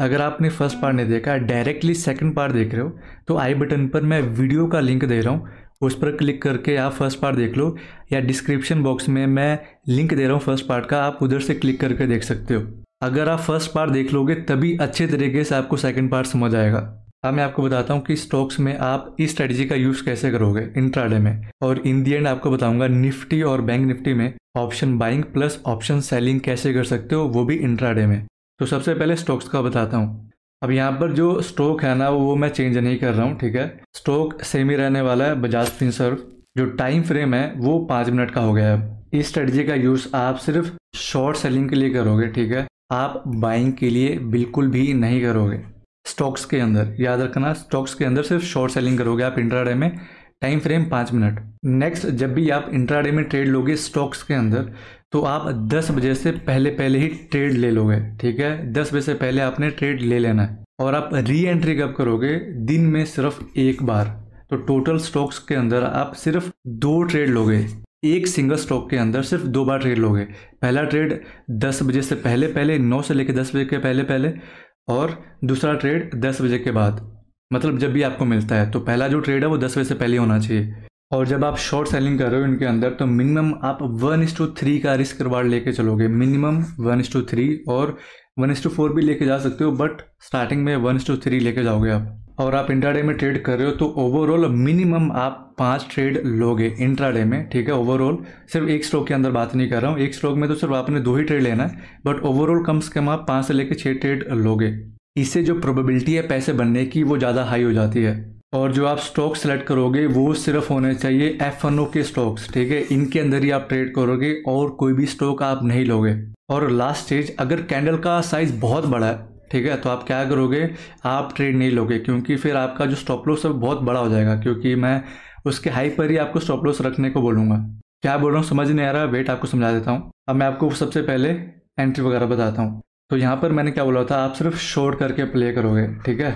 अगर आपने first part नहीं देखा डायरेक्टली सेकंड पार्ट देख रहे हो तो आई बटन पर मैं वीडियो का लिंक दे रहा हूँ उस पर क्लिक करके आप फर्स्ट पार्ट देख लो या डिस्क्रिप्शन बॉक्स में मैं लिंक दे रहा हूँ फर्स्ट पार्ट का आप उधर से क्लिक करके देख सकते हो अगर आप फर्स्ट पार्ट देख लोगे तभी अच्छे तरीके से आपको सेकेंड पार्ट समझ आएगा अब मैं आपको बताता हूँ कि स्टॉक्स में आप इस स्ट्रेटजी का यूज़ कैसे करोगे इंट्राडे में और इन दी एंड आपको बताऊँगा निफ्टी और बैंक निफ्टी में option buying plus option selling कैसे कर सकते हो वो भी इंट्राडे में तो सबसे पहले स्टॉक्स का बताता हूँ अब यहाँ पर जो स्टॉक है ना वो मैं चेंज नहीं कर रहा हूँ ठीक है स्टॉक सेम ही रहने वाला है बजाज फिनसर्व जो टाइम फ्रेम है वो पाँच मिनट का हो गया है इस स्ट्रेटजी का यूज़ आप सिर्फ शॉर्ट सेलिंग के लिए करोगे ठीक है आप बाइंग के लिए बिल्कुल भी नहीं करोगे स्टॉक्स के अंदर याद रखना स्टॉक्स के अंदर सिर्फ शॉर्ट सेलिंग करोगे आप इंट्राडे में टाइम फ्रेम पाँच मिनट नेक्स्ट जब भी आप इंट्राडे में ट्रेड लोगे स्टॉक्स के अंदर तो आप 10 बजे से पहले पहले ही ट्रेड ले लोगे ठीक है 10 बजे से पहले आपने ट्रेड ले लेना है और आप री एंट्री कब करोगे दिन में सिर्फ एक बार तो टोटल स्टॉक्स के अंदर आप सिर्फ दो ट्रेड लोगे एक सिंगल स्टॉक के अंदर सिर्फ दो बार ट्रेड लोगे पहला ट्रेड 10 बजे से पहले पहले 9 से लेकर 10 बजे के पहले पहले और दूसरा ट्रेड 10 बजे के बाद मतलब जब भी आपको मिलता है तो पहला जो ट्रेड है वो 10 बजे से पहले होना चाहिए और जब आप शॉर्ट सेलिंग कर रहे हो इनके अंदर तो मिनिमम आप वन इस टू थ्री का रिस्क रिवार्ड लेके चलोगे minimum one is to three और वन इस टू फोर भी लेके जा सकते हो बट स्टार्टिंग में वन इस टू थ्री लेके जाओगे आप और आप इंट्राडे में ट्रेड कर रहे हो तो ओवरऑल मिनिमम आप पांच ट्रेड लोगे इंट्राडे में ठीक है ओवरऑल सिर्फ एक स्ट्रोक के अंदर बात नहीं कर रहा हूँ एक स्ट्रोक में तो सिर्फ आपने दो ही ट्रेड लेना है बट ओवरऑल कम से कम आप पाँच से लेकर छः ट्रेड लोगे इससे जो प्रोबेबिलिटी है पैसे बनने की वो ज़्यादा हाई हो जाती है और जो आप स्टॉक सेलेक्ट करोगे वो सिर्फ होने चाहिए एफ एन ओ के स्टॉक्स ठीक है इनके अंदर ही आप ट्रेड करोगे और कोई भी स्टॉक आप नहीं लोगे और लास्ट स्टेज अगर कैंडल का साइज़ बहुत बड़ा है ठीक है तो आप क्या करोगे आप ट्रेड नहीं लोगे क्योंकि फिर आपका जो स्टॉप लॉस है बहुत बड़ा हो जाएगा क्योंकि मैं उसके हाई पर ही आपको स्टॉप लॉस रखने को बोलूँगा क्या बोल रहा हूँ समझ नहीं आ रहा वेट आपको समझा देता हूँ अब मैं आपको सबसे पहले एंट्री वगैरह बताता हूँ तो यहाँ पर मैंने क्या बोला था आप सिर्फ शॉर्ट करके प्ले करोगे ठीक है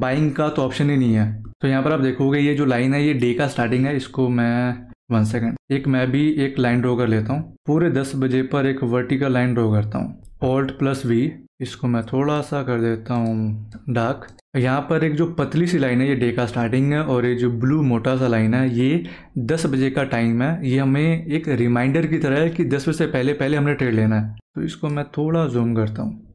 बाइंग का तो ऑप्शन ही नहीं है तो यहाँ पर आप देखोगे ये जो लाइन है ये डे का स्टार्टिंग है इसको मैं वन सेकेंड एक मैं भी एक लाइन ड्रॉ कर लेता हूँ पूरे दस बजे पर एक वर्टिकल लाइन ड्रॉ करता हूँ ऑल्ट प्लस वी इसको मैं थोड़ा सा कर देता हूँ डार्क यहाँ पर एक जो पतली सी लाइन है ये डे का स्टार्टिंग है और ये जो ब्लू मोटा सा लाइन है ये दस बजे का टाइम है ये हमें एक रिमाइंडर की तरह है कि दस बजे से पहले पहले हमने ट्रेड लेना है तो इसको मैं थोड़ा जूम करता हूँ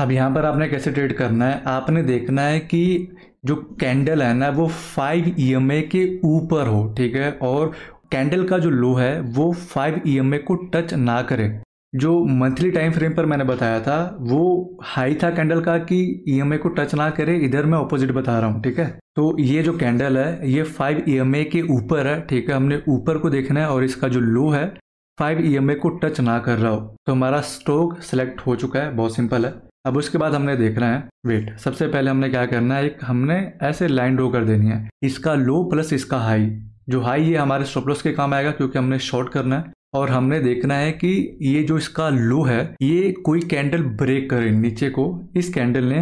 अब यहाँ पर आपने कैसे ट्रेड करना है आपने देखना है कि जो कैंडल है ना वो फाइव ई के ऊपर हो ठीक है और कैंडल का जो लो है वो फाइव ई को टच ना करे जो मंथली टाइम फ्रेम पर मैंने बताया था वो हाई था कैंडल का कि ई को टच ना करे इधर मैं ऑपोजिट बता रहा हूँ ठीक है तो ये जो कैंडल है ये फाइव ई के ऊपर है ठीक है हमने ऊपर को देखना है और इसका जो लो है फाइव ई को टच ना कर रहा हो तो हमारा स्टॉक सेलेक्ट हो चुका है बहुत सिंपल है अब उसके बाद हमने देखना है वेट सबसे पहले हमने क्या करना है एक हमने ऐसे लाइन ड्रो कर देनी है इसका लो प्लस इसका हाई जो हाई ये हमारे स्टॉप लॉस के काम आएगा क्योंकि हमने शॉर्ट करना है और हमने देखना है कि ये जो इसका लो है ये कोई कैंडल ब्रेक करे नीचे को इस कैंडल ने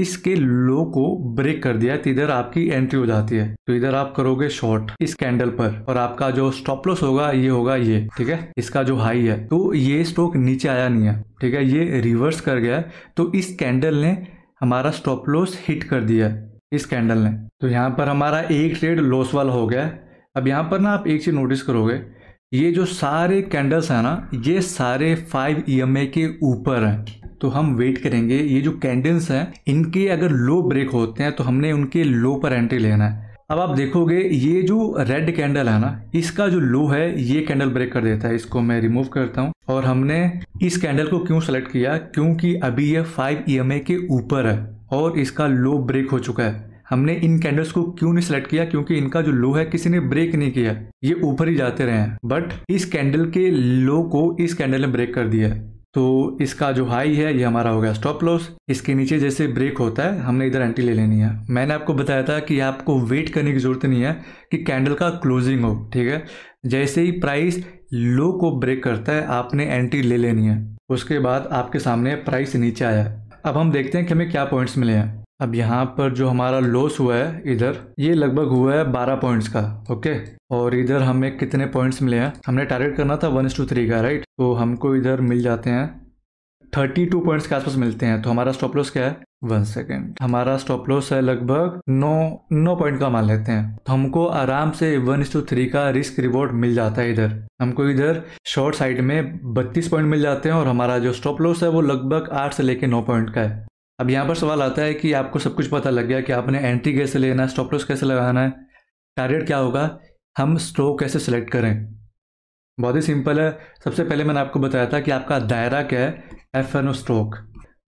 इसके लो को ब्रेक कर दिया तो इधर आपकी एंट्री हो जाती है तो इधर आप करोगे शॉर्ट इस कैंडल पर और आपका जो स्टॉप लॉस होगा ये होगा ये ठीक है इसका जो हाई है तो ये स्टॉक नीचे आया नहीं है ठीक है ये रिवर्स कर गया तो इस कैंडल ने हमारा स्टॉप लॉस हिट कर दिया इस कैंडल ने तो यहाँ पर हमारा एक ट्रेड लॉस वाला हो गया अब यहाँ पर ना आप एक चीज़ नोटिस करोगे ये जो सारे कैंडल्स हैं ना ये सारे फाइव ई के ऊपर हैं तो हम वेट करेंगे ये जो कैंडल्स हैं इनके अगर लो ब्रेक होते हैं तो हमने उनके लो पर एंट्री लेना है अब आप देखोगे ये जो रेड कैंडल है ना इसका जो लो है ये कैंडल ब्रेक कर देता है इसको मैं रिमूव करता हूँ और हमने इस कैंडल को क्यों सेलेक्ट किया क्योंकि अभी ये फाइव ई के ऊपर है और इसका लो ब्रेक हो चुका है हमने इन कैंडल्स को क्यों नहीं सिलेक्ट किया क्योंकि इनका जो लो है किसी ने ब्रेक नहीं किया ये ऊपर ही जाते रहे बट इस कैंडल के लो को इस कैंडल ने ब्रेक कर दिया तो इसका जो हाई है ये हमारा हो गया स्टॉप लॉस इसके नीचे जैसे ब्रेक होता है हमने इधर एंट्री ले लेनी है मैंने आपको बताया था कि आपको वेट करने की ज़रूरत नहीं है कि कैंडल का क्लोजिंग हो ठीक है जैसे ही प्राइस लो को ब्रेक करता है आपने एंट्री ले लेनी है उसके बाद आपके सामने प्राइस नीचे आया अब हम देखते हैं कि हमें क्या पॉइंट्स मिले हैं अब यहाँ पर जो हमारा लॉस हुआ है इधर ये लगभग हुआ है बारह पॉइंट्स का ओके और इधर हमें कितने पॉइंट्स मिले हैं हमने टारगेट करना था वन टू थ्री का राइट तो हमको इधर मिल जाते हैं थर्टी टू पॉइंट्स के आसपास मिलते हैं तो हमारा स्टॉप लॉस क्या है वन सेकेंड हमारा स्टॉप लॉस है लगभग नौ नौ पॉइंट का मान लेते हैं तो हमको आराम से वन टू थ्री का रिस्क रिवॉर्ड मिल जाता है इधर हमको इधर शॉर्ट साइड में बत्तीस पॉइंट मिल जाते हैं और हमारा जो स्टॉप लॉस है वो लगभग आठ से लेके नौ पॉइंट का है अब यहाँ पर सवाल आता है कि आपको सब कुछ पता लग गया कि आपने एंट्री कैसे लेना है स्टॉपलॉस कैसे लगाना है टारगेट क्या होगा हम स्ट्रोक कैसे सेलेक्ट करें बहुत ही सिंपल है सबसे पहले मैंने आपको बताया था कि आपका दायरा क्या है एफ एन ओ स्ट्रोक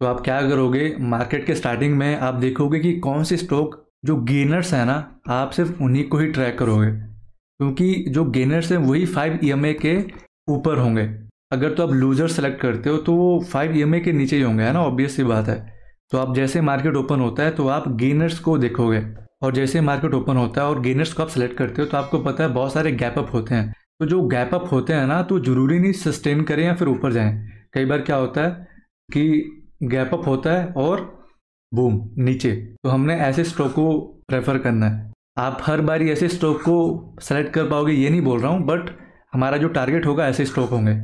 तो आप क्या करोगे मार्केट के स्टार्टिंग में आप देखोगे कि कौन से स्ट्रोक जो गेनर्स हैं ना आप सिर्फ उन्हीं को ही ट्रैक करोगे क्योंकि जो गेनर्स हैं वही फाइव ई e के ऊपर होंगे अगर तो आप लूजर सेलेक्ट करते हो तो वो फाइव ई e के नीचे ही होंगे है ना ऑब्वियस सी बात है तो आप जैसे मार्केट ओपन होता है तो आप गेनर्स को देखोगे और जैसे मार्केट ओपन होता है और गेनर्स को आप सेलेक्ट करते हो तो आपको पता है बहुत सारे गैप अप होते हैं तो जो गैप अप होते हैं ना तो जरूरी नहीं सस्टेन करें या फिर ऊपर जाएं कई बार क्या होता है कि गैप अप होता है और बूम नीचे तो हमने ऐसे स्टॉक को प्रेफर करना है आप हर बार ऐसे स्टॉक को सेलेक्ट कर पाओगे ये नहीं बोल रहा हूँ बट हमारा जो टारगेट होगा ऐसे स्टॉक होंगे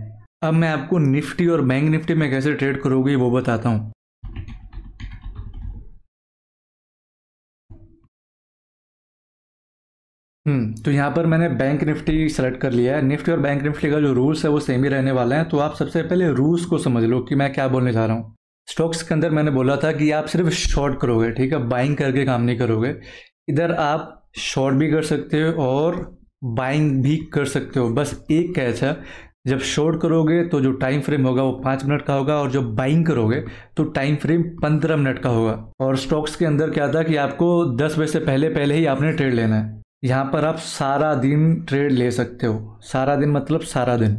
अब मैं आपको निफ्टी और बैंक निफ्टी में कैसे ट्रेड करोगे वो बताता हूँ हम्म तो यहाँ पर मैंने बैंक निफ्टी सेलेक्ट कर लिया है निफ्टी और बैंक निफ्टी का जो रूल्स है वो सेम ही रहने वाले हैं तो आप सबसे पहले रूल्स को समझ लो कि मैं क्या बोलने जा रहा हूँ स्टॉक्स के अंदर मैंने बोला था कि आप सिर्फ शॉर्ट करोगे ठीक है बाइंग करके काम नहीं करोगे इधर आप शॉर्ट भी कर सकते हो और बाइंग भी कर सकते हो बस एक कैच है जब शॉर्ट करोगे तो जो टाइम फ्रेम होगा वो पाँच मिनट का होगा और जब बाइंग करोगे तो टाइम फ्रेम पंद्रह मिनट का होगा और स्टॉक्स के अंदर क्या था कि आपको दस बजे से पहले पहले ही आपने ट्रेड लेना है यहाँ पर आप सारा दिन ट्रेड ले सकते हो सारा दिन मतलब सारा दिन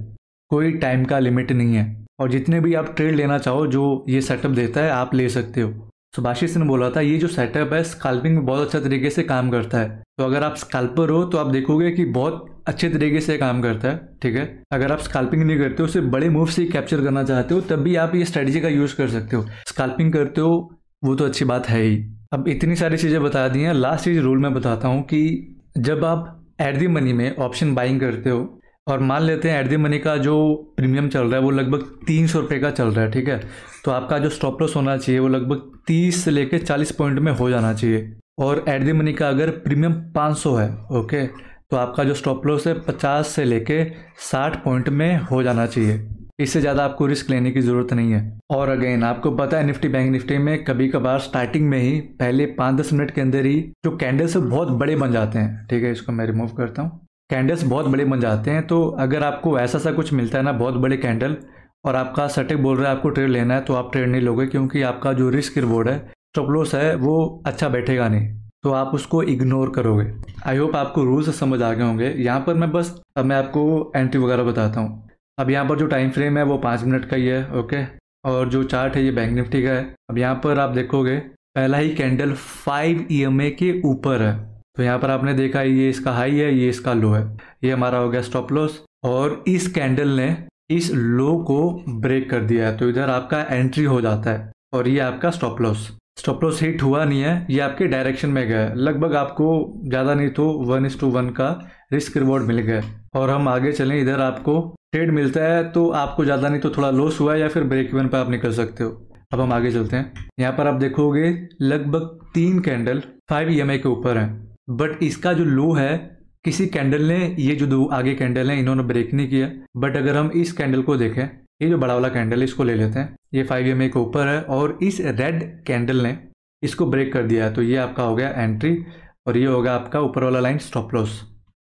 कोई टाइम का लिमिट नहीं है और जितने भी आप ट्रेड लेना चाहो जो ये सेटअप देता है आप ले सकते हो सुभाषिश ने बोला था ये जो सेटअप है स्काल्पिंग में बहुत अच्छा तरीके से काम करता है तो अगर आप स्काल्पर हो तो आप देखोगे कि बहुत अच्छे तरीके से काम करता है ठीक है अगर आप स्काल्पिंग नहीं करते हो उसे बड़े मूव से कैप्चर करना चाहते हो तब भी आप ये स्ट्रेटजी का यूज़ कर सकते हो स्काल्पिंग करते हो वो तो अच्छी बात है ही अब इतनी सारी चीज़ें बता दी हैं लास्ट चीज़ रूल में बताता हूँ कि जब आप एट दी मनी में ऑप्शन बाइंग करते हो और मान लेते हैं एट दी मनी का जो प्रीमियम चल रहा है वो लगभग तीन सौ रुपये का चल रहा है ठीक है तो आपका जो स्टॉप लॉस होना चाहिए वो लगभग तीस से लेकर चालीस पॉइंट में हो जाना चाहिए और एट दी मनी का अगर प्रीमियम पाँच सौ है ओके तो आपका जो स्टॉप लॉस है पचास से लेके साठ पॉइंट में हो जाना चाहिए इससे ज़्यादा आपको रिस्क लेने की ज़रूरत नहीं है और अगेन आपको पता है निफ्टी बैंक निफ्टी में कभी कभार स्टार्टिंग में ही पहले पाँच दस मिनट के अंदर ही जो कैंडल्स बहुत बड़े बन जाते हैं ठीक है इसको मैं रिमूव करता हूँ कैंडल्स बहुत बड़े बन जाते हैं तो अगर आपको ऐसा सा कुछ मिलता है ना बहुत बड़े कैंडल और आपका सटेक बोल रहा है आपको ट्रेड लेना है तो आप ट्रेड नहीं लोगे क्योंकि आपका जो रिस्क रिवॉर्ड है स्टॉपलोस है वो अच्छा बैठेगा नहीं तो आप उसको इग्नोर करोगे आई होप आपको रूल्स समझ आ गए होंगे यहाँ पर मैं बस मैं आपको एंट्री वगैरह बताता हूँ अब यहाँ पर जो टाइम फ्रेम है वो पाँच मिनट का ही है ओके और जो चार्ट है ये बैंक निफ्टी का है अब यहाँ पर आप देखोगे पहला ही कैंडल फाइव ई के ऊपर है तो यहाँ पर आपने देखा ये इसका हाई है ये इसका लो है ये हमारा हो गया स्टॉप लॉस और इस कैंडल ने इस लो को ब्रेक कर दिया है तो इधर आपका एंट्री हो जाता है और ये आपका stop loss stop loss hit हुआ नहीं है ये आपके डायरेक्शन में गया है लगभग आपको ज़्यादा नहीं तो वन इस टू वन का रिस्क रिवॉर्ड मिल गया और हम आगे चलें इधर आपको ट्रेड मिलता है तो आपको ज़्यादा नहीं तो थोड़ा लॉस हुआ है या फिर ब्रेक इवन पर आप निकल सकते हो अब हम आगे चलते हैं यहाँ पर आप देखोगे लगभग तीन कैंडल फाइव ई के ऊपर हैं बट इसका जो लो है किसी कैंडल ने ये जो दो आगे कैंडल हैं इन्होंने ब्रेक नहीं किया बट अगर हम इस कैंडल को देखें ये जो बड़ा वाला कैंडल है इसको ले लेते हैं ये फाइव एम e के ऊपर है और इस रेड कैंडल ने इसको ब्रेक कर दिया है तो ये आपका हो गया एंट्री और ये होगा आपका ऊपर वाला लाइन स्टॉप लॉस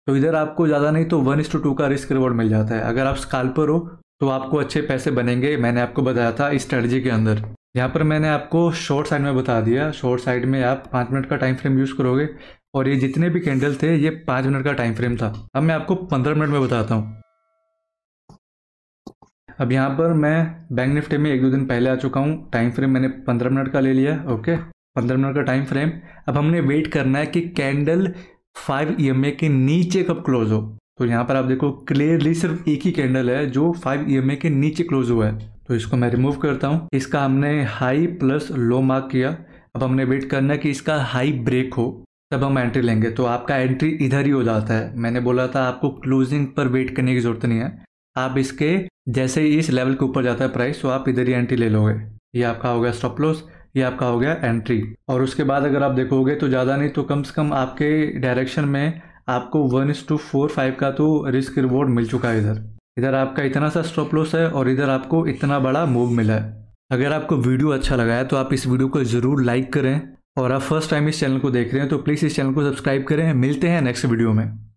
तो इधर आपको ज़्यादा नहीं तो वन इस टू टू का रिस्क रिवॉर्ड मिल जाता है अगर आप स्काल पर हो तो आपको अच्छे पैसे बनेंगे मैंने आपको बताया था इस स्ट्रेटजी के अंदर यहाँ पर मैंने आपको शॉर्ट साइड में बता दिया शॉर्ट साइड में आप पाँच मिनट का टाइम फ्रेम यूज़ करोगे और ये जितने भी कैंडल थे ये पाँच मिनट का टाइम फ्रेम था अब मैं आपको पंद्रह मिनट में बताता हूँ अब यहाँ पर मैं बैंक निफ्टी में एक दो दिन पहले आ चुका हूँ टाइम फ्रेम मैंने पंद्रह मिनट का ले लिया ओके पंद्रह मिनट का टाइम फ्रेम अब हमने वेट करना है कि कैंडल फाइव ई के नीचे कब क्लोज हो तो यहाँ पर आप देखो क्लियरली सिर्फ एक ही कैंडल है जो फाइव ई के नीचे क्लोज हुआ है तो इसको मैं रिमूव करता हूँ इसका हमने हाई प्लस लो मार्क किया अब हमने वेट करना है कि इसका हाई ब्रेक हो तब हम एंट्री लेंगे तो आपका एंट्री इधर ही हो जाता है मैंने बोला था आपको क्लोजिंग पर वेट करने की ज़रूरत नहीं है आप इसके जैसे ही इस लेवल के ऊपर जाता है प्राइस तो आप इधर ही एंट्री ले लोगे ये आपका गया स्टॉप लॉस ये आपका हो गया एंट्री और उसके बाद अगर आप देखोगे तो ज़्यादा नहीं तो कम से कम आपके डायरेक्शन में आपको one is to four five का तो रिस्क रिवॉर्ड मिल चुका है इधर इधर आपका इतना सा स्टॉप लॉस है और इधर आपको इतना बड़ा मूव मिला है अगर आपको वीडियो अच्छा लगा है तो आप इस वीडियो को ज़रूर लाइक करें और आप फर्स्ट टाइम इस चैनल को देख रहे हैं तो प्लीज़ इस चैनल को सब्सक्राइब करें मिलते हैं नेक्स्ट वीडियो में